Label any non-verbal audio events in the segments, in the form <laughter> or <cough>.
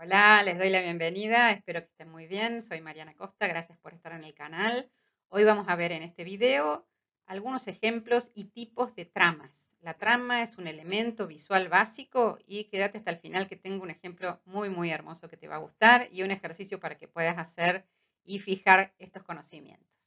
Hola, les doy la bienvenida, espero que estén muy bien. Soy Mariana Costa, gracias por estar en el canal. Hoy vamos a ver en este video algunos ejemplos y tipos de tramas. La trama es un elemento visual básico y quédate hasta el final que tengo un ejemplo muy, muy hermoso que te va a gustar y un ejercicio para que puedas hacer y fijar estos conocimientos.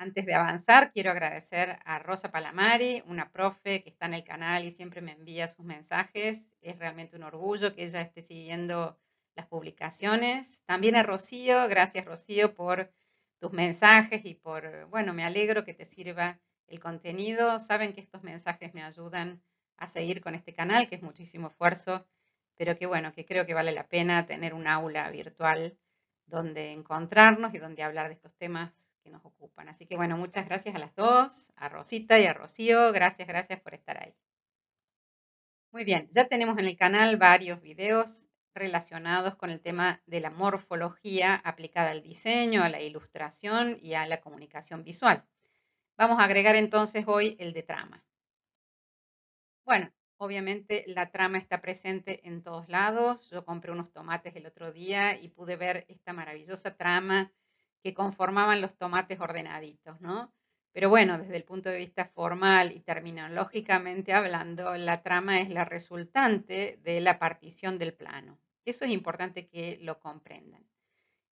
Antes de avanzar, quiero agradecer a Rosa Palamari, una profe que está en el canal y siempre me envía sus mensajes. Es realmente un orgullo que ella esté siguiendo las publicaciones. También a Rocío, gracias Rocío por tus mensajes y por, bueno, me alegro que te sirva el contenido. Saben que estos mensajes me ayudan a seguir con este canal, que es muchísimo esfuerzo, pero que bueno, que creo que vale la pena tener un aula virtual donde encontrarnos y donde hablar de estos temas nos ocupan. Así que bueno, muchas gracias a las dos, a Rosita y a Rocío. Gracias, gracias por estar ahí. Muy bien, ya tenemos en el canal varios videos relacionados con el tema de la morfología aplicada al diseño, a la ilustración y a la comunicación visual. Vamos a agregar entonces hoy el de trama. Bueno, obviamente la trama está presente en todos lados. Yo compré unos tomates el otro día y pude ver esta maravillosa trama que conformaban los tomates ordenaditos, ¿no? Pero bueno, desde el punto de vista formal y terminológicamente hablando, la trama es la resultante de la partición del plano. Eso es importante que lo comprendan.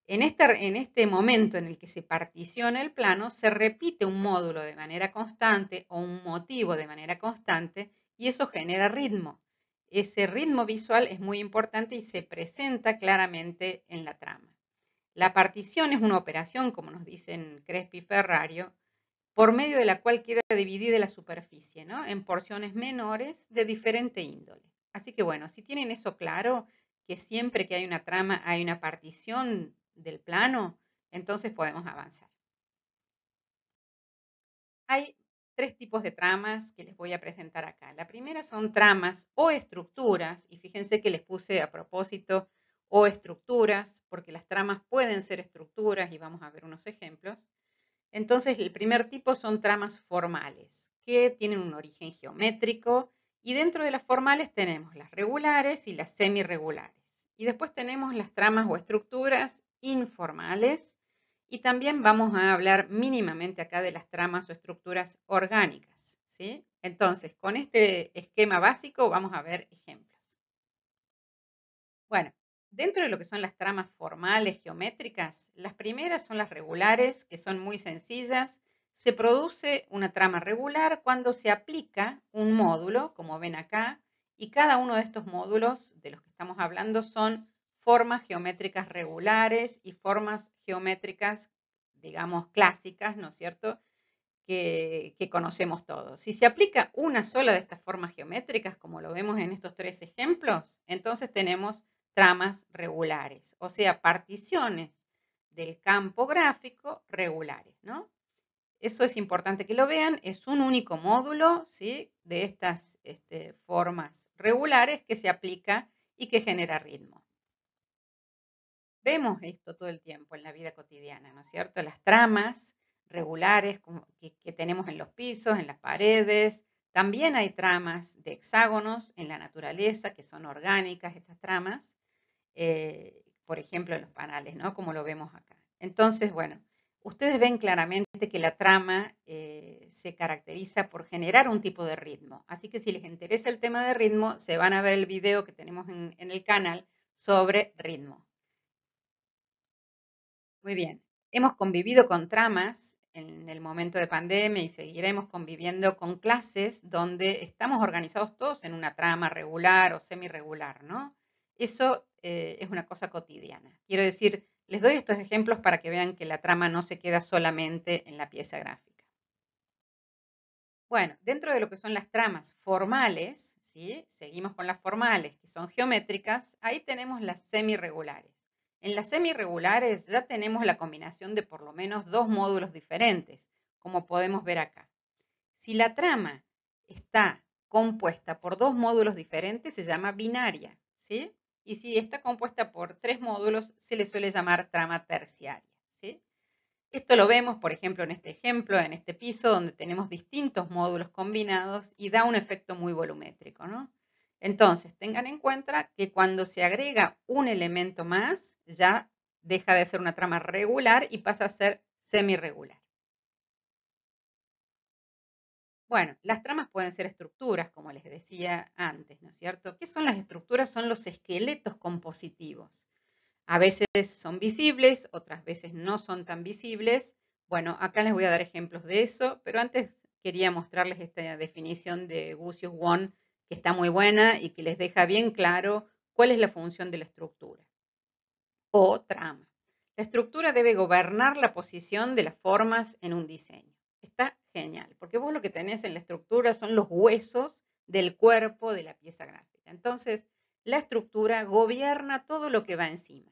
En este, en este momento en el que se particiona el plano, se repite un módulo de manera constante o un motivo de manera constante y eso genera ritmo. Ese ritmo visual es muy importante y se presenta claramente en la trama. La partición es una operación, como nos dicen Crespi y Ferrario, por medio de la cual queda dividida la superficie ¿no? en porciones menores de diferente índole. Así que bueno, si tienen eso claro, que siempre que hay una trama hay una partición del plano, entonces podemos avanzar. Hay tres tipos de tramas que les voy a presentar acá. La primera son tramas o estructuras, y fíjense que les puse a propósito o estructuras, porque las tramas pueden ser estructuras y vamos a ver unos ejemplos. Entonces, el primer tipo son tramas formales, que tienen un origen geométrico y dentro de las formales tenemos las regulares y las semirregulares. Y después tenemos las tramas o estructuras informales y también vamos a hablar mínimamente acá de las tramas o estructuras orgánicas, ¿sí? Entonces, con este esquema básico vamos a ver ejemplos. Bueno, Dentro de lo que son las tramas formales geométricas, las primeras son las regulares, que son muy sencillas. Se produce una trama regular cuando se aplica un módulo, como ven acá, y cada uno de estos módulos de los que estamos hablando son formas geométricas regulares y formas geométricas, digamos, clásicas, ¿no es cierto?, que, conocemos todos. Si se aplica una sola de estas formas geométricas, como lo vemos en estos tres ejemplos, entonces tenemos tramas regulares, o sea, particiones del campo gráfico regulares, ¿no? Eso es importante que lo vean, es un único módulo ¿sí? de estas este, formas regulares que se aplica y que genera ritmo. Vemos esto todo el tiempo en la vida cotidiana, ¿no es cierto? Las tramas regulares que, que tenemos en los pisos, en las paredes. También hay tramas de hexágonos en la naturaleza, que son orgánicas estas tramas. Eh, por ejemplo, en los panales, ¿no? Como lo vemos acá. Entonces, bueno, ustedes ven claramente que la trama eh, se caracteriza por generar un tipo de ritmo. Así que si les interesa el tema de ritmo, se van a ver el video que tenemos en, en el canal sobre ritmo. Muy bien, hemos convivido con tramas en el momento de pandemia y seguiremos conviviendo con clases donde estamos organizados todos en una trama regular o semi-regular, ¿no? Eso eh, es una cosa cotidiana. Quiero decir, les doy estos ejemplos para que vean que la trama no se queda solamente en la pieza gráfica. Bueno, dentro de lo que son las tramas formales, ¿sí? seguimos con las formales, que son geométricas, ahí tenemos las semirregulares. En las semirregulares ya tenemos la combinación de por lo menos dos módulos diferentes, como podemos ver acá. Si la trama está compuesta por dos módulos diferentes, se llama binaria, ¿sí? y si está compuesta por tres módulos, se le suele llamar trama terciaria. Esto lo vemos, por ejemplo, en este ejemplo, en este piso, donde tenemos distintos módulos combinados y da un efecto muy volumétrico. Entonces, tengan en cuenta que cuando se agrega un elemento más, ya deja de ser una trama regular y pasa a ser semirregular. Bueno, las tramas pueden ser estructuras, como les decía antes, ¿no es cierto? ¿Qué son las estructuras? Son los esqueletos compositivos. A veces son visibles, otras veces no son tan visibles. Bueno, acá les voy a dar ejemplos de eso, pero antes quería mostrarles esta definición de Gusius Won, que está muy buena y que les deja bien claro cuál es la función de la estructura o trama. La estructura debe gobernar la posición de las formas en un diseño porque vos lo que tenés en la estructura son los huesos del cuerpo de la pieza gráfica. Entonces, la estructura gobierna todo lo que va encima.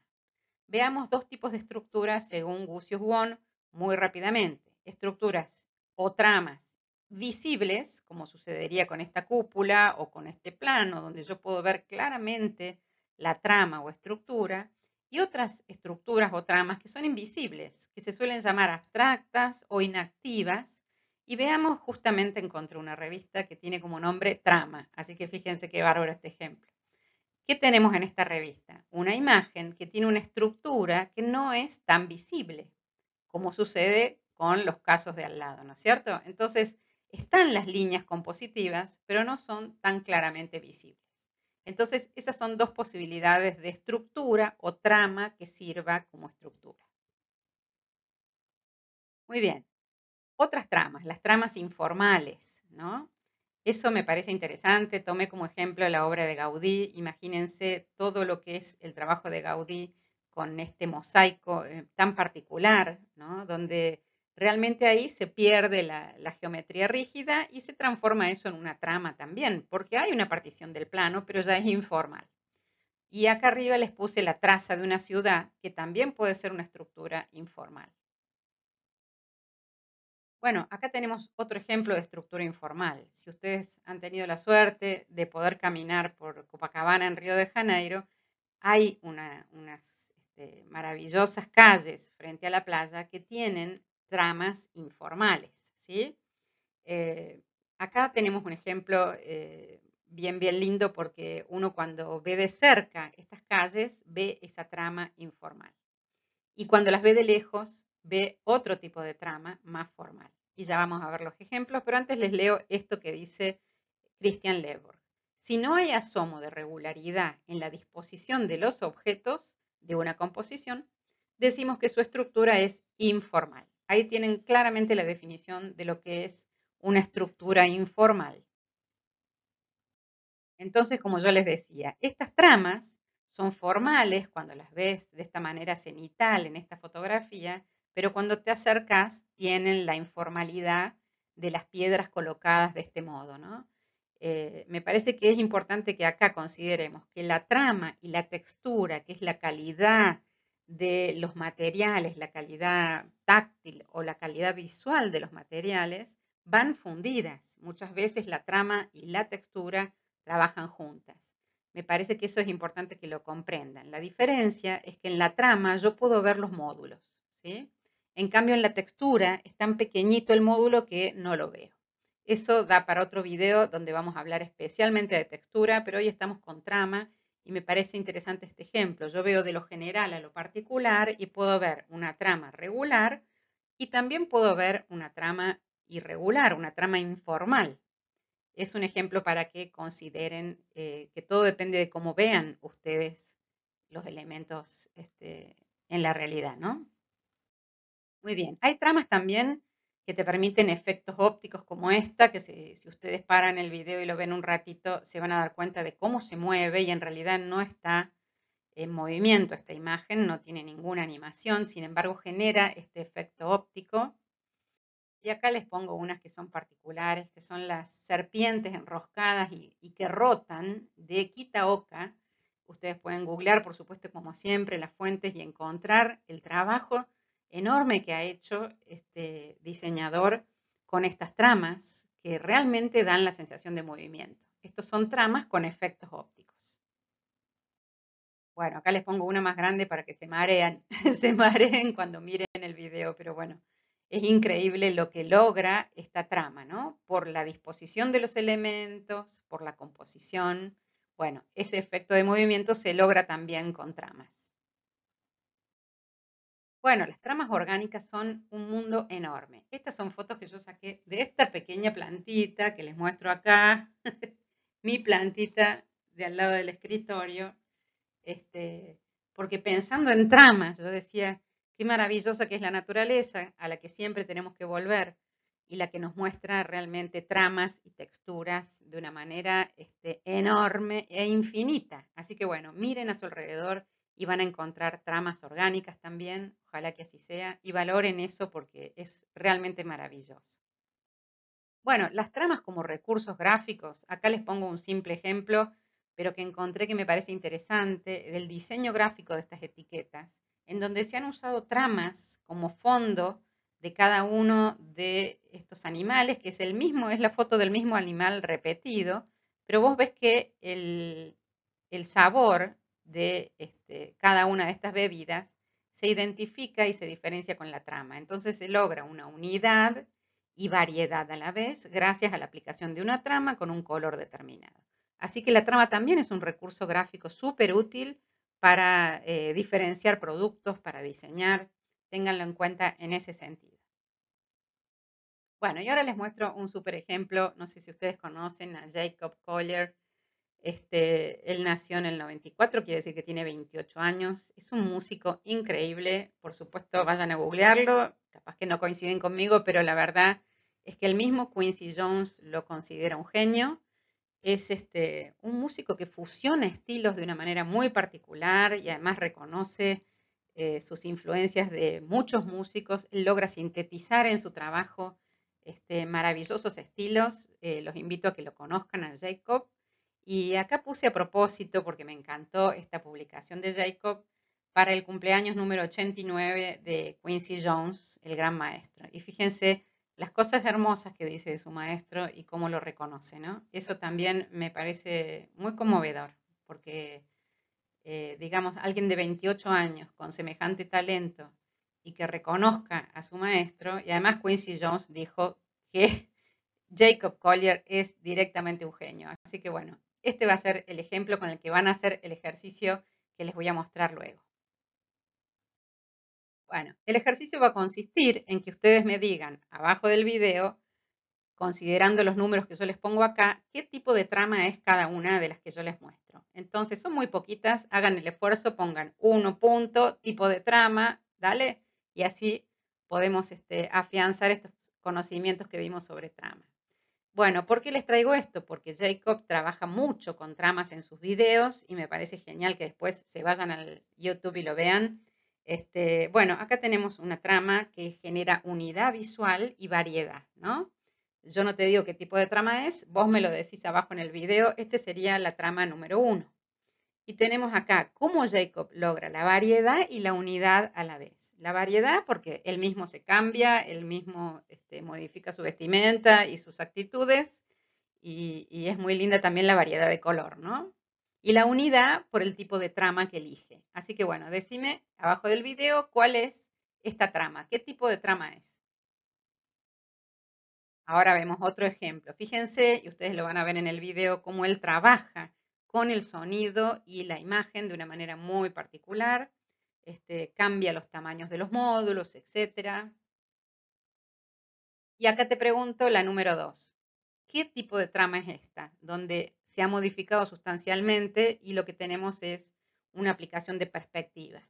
Veamos dos tipos de estructuras según Gusius Won muy rápidamente. Estructuras o tramas visibles, como sucedería con esta cúpula o con este plano, donde yo puedo ver claramente la trama o estructura, y otras estructuras o tramas que son invisibles, que se suelen llamar abstractas o inactivas, y veamos, justamente encontré una revista que tiene como nombre Trama, así que fíjense qué bárbaro este ejemplo. ¿Qué tenemos en esta revista? Una imagen que tiene una estructura que no es tan visible, como sucede con los casos de al lado, ¿no es cierto? Entonces, están las líneas compositivas, pero no son tan claramente visibles. Entonces, esas son dos posibilidades de estructura o trama que sirva como estructura. Muy bien, otras tramas, las tramas informales, ¿no? Eso me parece interesante. Tomé como ejemplo la obra de Gaudí. Imagínense todo lo que es el trabajo de Gaudí con este mosaico eh, tan particular, ¿no? Donde realmente ahí se pierde la, geometría rígida y se transforma eso en una trama también, porque hay una partición del plano, pero ya es informal. Y acá arriba les puse la traza de una ciudad, que también puede ser una estructura informal. Bueno, acá tenemos otro ejemplo de estructura informal. Si ustedes han tenido la suerte de poder caminar por Copacabana en Río de Janeiro, hay unas este, maravillosas calles frente a la playa que tienen tramas informales. ¿sí? Eh, acá tenemos un ejemplo eh, bien, bien lindo porque uno cuando ve de cerca estas calles ve esa trama informal. Y cuando las ve de lejos ve otro tipo de trama más formal. Y ya vamos a ver los ejemplos, pero antes les leo esto que dice Christian Leborg. Si no hay asomo de regularidad en la disposición de los objetos de una composición, decimos que su estructura es informal. Ahí tienen claramente la definición de lo que es una estructura informal. Entonces, como yo les decía, estas tramas son formales cuando las ves de esta manera cenital en esta fotografía pero cuando te acercas tienen la informalidad de las piedras colocadas de este modo, ¿no? Eh, me parece que es importante que acá consideremos que la trama y la textura, que es la calidad de los materiales, la calidad táctil o la calidad visual de los materiales, van fundidas. Muchas veces la trama y la textura trabajan juntas. Me parece que eso es importante que lo comprendan. La diferencia es que en la trama yo puedo ver los módulos, ¿sí? En cambio, en la textura es tan pequeñito el módulo que no lo veo. Eso da para otro video donde vamos a hablar especialmente de textura, pero hoy estamos con trama y me parece interesante este ejemplo. Yo veo de lo general a lo particular y puedo ver una trama regular y también puedo ver una trama irregular, una trama informal. Es un ejemplo para que consideren eh, que todo depende de cómo vean ustedes los elementos este, en la realidad, ¿no? Muy bien, hay tramas también que te permiten efectos ópticos como esta, que si, ustedes paran el video y lo ven un ratito, se van a dar cuenta de cómo se mueve y en realidad no está en movimiento esta imagen, no tiene ninguna animación, sin embargo genera este efecto óptico. Y acá les pongo unas que son particulares, que son las serpientes enroscadas y, que rotan de oca. Ustedes pueden googlear, por supuesto, como siempre, las fuentes y encontrar el trabajo enorme que ha hecho este diseñador con estas tramas que realmente dan la sensación de movimiento. Estos son tramas con efectos ópticos. Bueno, acá les pongo una más grande para que se <laughs> se mareen cuando miren el video, pero bueno, es increíble lo que logra esta trama, ¿no? Por la disposición de los elementos, por la composición. Bueno, ese efecto de movimiento se logra también con tramas. Bueno, las tramas orgánicas son un mundo enorme. Estas son fotos que yo saqué de esta pequeña plantita que les muestro acá, <laughs> mi plantita de al lado del escritorio, este, porque pensando en tramas, yo decía, qué maravillosa que es la naturaleza, a la que siempre tenemos que volver y la que nos muestra realmente tramas y texturas de una manera este, enorme e infinita. Así que bueno, miren a su alrededor y van a encontrar tramas orgánicas también, ojalá que así sea, y valoren eso porque es realmente maravilloso. Bueno, las tramas como recursos gráficos, acá les pongo un simple ejemplo, pero que encontré que me parece interesante, del diseño gráfico de estas etiquetas, en donde se han usado tramas como fondo de cada uno de estos animales, que es el mismo, es la foto del mismo animal repetido, pero vos ves que el, el sabor de este, cada una de estas bebidas se identifica y se diferencia con la trama. Entonces se logra una unidad y variedad a la vez gracias a la aplicación de una trama con un color determinado. Así que la trama también es un recurso gráfico súper útil para eh, diferenciar productos, para diseñar. Ténganlo en cuenta en ese sentido. Bueno, y ahora les muestro un super ejemplo. No sé si ustedes conocen a Jacob Collier este, él nació en el 94, quiere decir que tiene 28 años. Es un músico increíble. Por supuesto, vayan a googlearlo. Capaz que no coinciden conmigo, pero la verdad es que el mismo Quincy Jones lo considera un genio. Es este, un músico que fusiona estilos de una manera muy particular y además reconoce eh, sus influencias de muchos músicos. Él logra sintetizar en su trabajo este, maravillosos estilos. Eh, los invito a que lo conozcan a Jacob. Y acá puse a propósito, porque me encantó esta publicación de Jacob, para el cumpleaños número 89 de Quincy Jones, el gran maestro. Y fíjense las cosas hermosas que dice de su maestro y cómo lo reconoce, ¿no? Eso también me parece muy conmovedor, porque, eh, digamos, alguien de 28 años con semejante talento y que reconozca a su maestro, y además Quincy Jones dijo que <laughs> Jacob Collier es directamente un genio. Así que bueno, este va a ser el ejemplo con el que van a hacer el ejercicio que les voy a mostrar luego. Bueno, el ejercicio va a consistir en que ustedes me digan abajo del video, considerando los números que yo les pongo acá, qué tipo de trama es cada una de las que yo les muestro. Entonces, son muy poquitas, hagan el esfuerzo, pongan uno punto, tipo de trama, dale, y así podemos este, afianzar estos conocimientos que vimos sobre trama. Bueno, ¿por qué les traigo esto? Porque Jacob trabaja mucho con tramas en sus videos y me parece genial que después se vayan al YouTube y lo vean. Este, bueno, acá tenemos una trama que genera unidad visual y variedad, ¿no? Yo no te digo qué tipo de trama es, vos me lo decís abajo en el video, este sería la trama número uno. Y tenemos acá cómo Jacob logra la variedad y la unidad a la vez la variedad, porque él mismo se cambia, él mismo este, modifica su vestimenta y sus actitudes, y, y, es muy linda también la variedad de color, ¿no? Y la unidad por el tipo de trama que elige. Así que bueno, decime abajo del video cuál es esta trama, qué tipo de trama es. Ahora vemos otro ejemplo. Fíjense, y ustedes lo van a ver en el video, cómo él trabaja con el sonido y la imagen de una manera muy particular. Este, cambia los tamaños de los módulos, etc. Y acá te pregunto la número dos. ¿Qué tipo de trama es esta? Donde se ha modificado sustancialmente y lo que tenemos es una aplicación de perspectiva.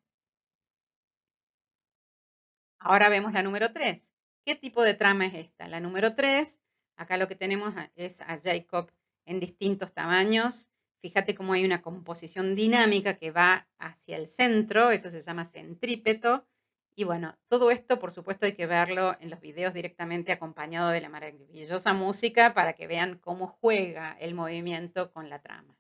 Ahora vemos la número 3. ¿Qué tipo de trama es esta? La número 3, acá lo que tenemos es a Jacob en distintos tamaños, Fíjate cómo hay una composición dinámica que va hacia el centro, eso se llama centrípeto. Y bueno, todo esto por supuesto hay que verlo en los videos directamente acompañado de la maravillosa música para que vean cómo juega el movimiento con la trama.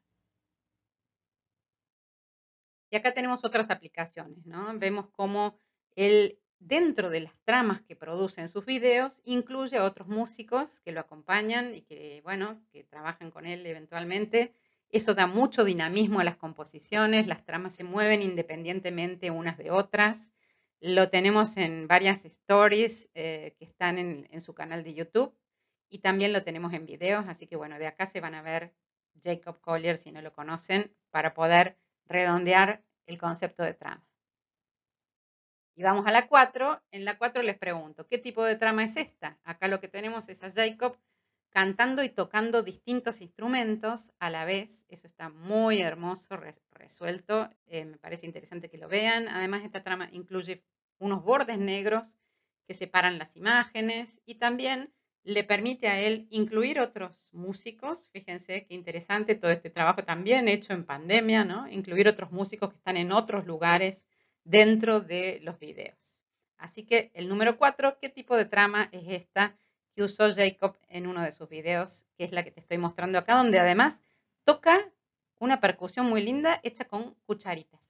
Y acá tenemos otras aplicaciones, ¿no? Vemos cómo él, dentro de las tramas que produce en sus videos, incluye a otros músicos que lo acompañan y que, bueno, que trabajan con él eventualmente eso da mucho dinamismo a las composiciones, las tramas se mueven independientemente unas de otras. Lo tenemos en varias stories eh, que están en, su canal de YouTube y también lo tenemos en videos, así que bueno, de acá se van a ver Jacob Collier si no lo conocen para poder redondear el concepto de trama. Y vamos a la 4. En la 4 les pregunto, ¿qué tipo de trama es esta? Acá lo que tenemos es a Jacob cantando y tocando distintos instrumentos a la vez. Eso está muy hermoso, resuelto. Eh, me parece interesante que lo vean. Además, esta trama incluye unos bordes negros que separan las imágenes y también le permite a él incluir otros músicos. Fíjense qué interesante todo este trabajo también hecho en pandemia, ¿no? Incluir otros músicos que están en otros lugares dentro de los videos. Así que el número cuatro, ¿qué tipo de trama es esta? que usó Jacob en uno de sus videos, que es la que te estoy mostrando acá, donde además toca una percusión muy linda hecha con cucharitas.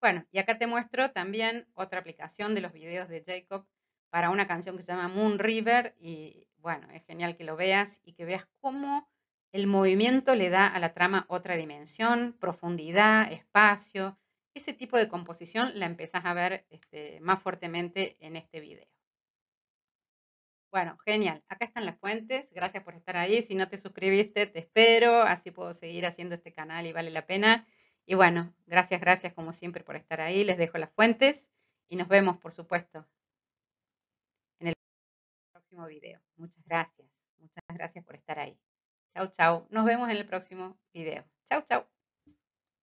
Bueno, y acá te muestro también otra aplicación de los videos de Jacob para una canción que se llama Moon River y bueno, es genial que lo veas y que veas cómo el movimiento le da a la trama otra dimensión, profundidad, espacio. Ese tipo de composición la empezás a ver este, más fuertemente en este video. Bueno, genial. Acá están las fuentes. Gracias por estar ahí. Si no te suscribiste, te espero. Así puedo seguir haciendo este canal y vale la pena. Y bueno, gracias, gracias como siempre por estar ahí. Les dejo las fuentes y nos vemos, por supuesto, en el próximo video. Muchas gracias. Muchas gracias por estar ahí. Chau, chau. Nos vemos en el próximo video. Chau, chau.